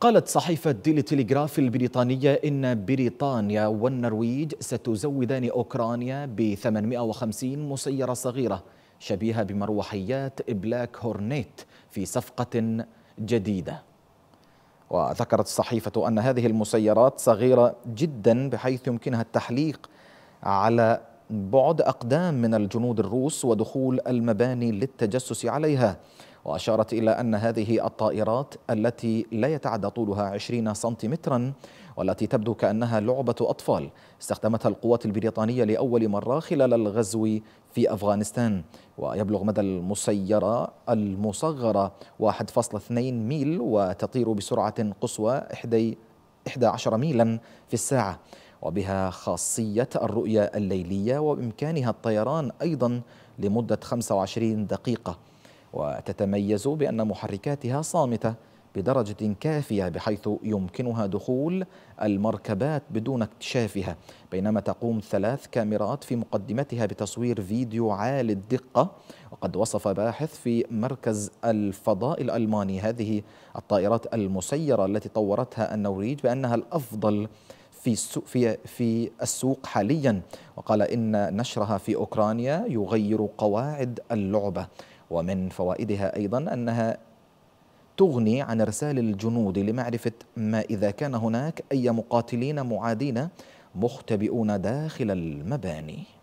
قالت صحيفة ديلي تيليغراف البريطانية إن بريطانيا والنرويج ستزودان أوكرانيا ب 850 مسيرة صغيرة شبيهة بمروحيات بلاك هورنيت في صفقة جديدة وذكرت الصحيفة أن هذه المسيرات صغيرة جدا بحيث يمكنها التحليق على بعد أقدام من الجنود الروس ودخول المباني للتجسس عليها وأشارت إلى أن هذه الطائرات التي لا يتعدى طولها 20 سنتيمترا والتي تبدو كأنها لعبة أطفال استخدمتها القوات البريطانية لأول مرة خلال الغزو في أفغانستان ويبلغ مدى المسيرة المصغرة 1.2 ميل وتطير بسرعة قصوى 11 ميلا في الساعة وبها خاصية الرؤية الليلية وبإمكانها الطيران أيضا لمدة 25 دقيقة وتتميز بأن محركاتها صامتة بدرجة كافية بحيث يمكنها دخول المركبات بدون اكتشافها بينما تقوم ثلاث كاميرات في مقدمتها بتصوير فيديو عالي الدقة وقد وصف باحث في مركز الفضاء الألماني هذه الطائرات المسيرة التي طورتها النوريج بأنها الأفضل في في في السوق حاليا وقال ان نشرها في اوكرانيا يغير قواعد اللعبه ومن فوائدها أيضا أنها تغني عن إرسال الجنود لمعرفة ما إذا كان هناك أي مقاتلين معادين مختبئون داخل المباني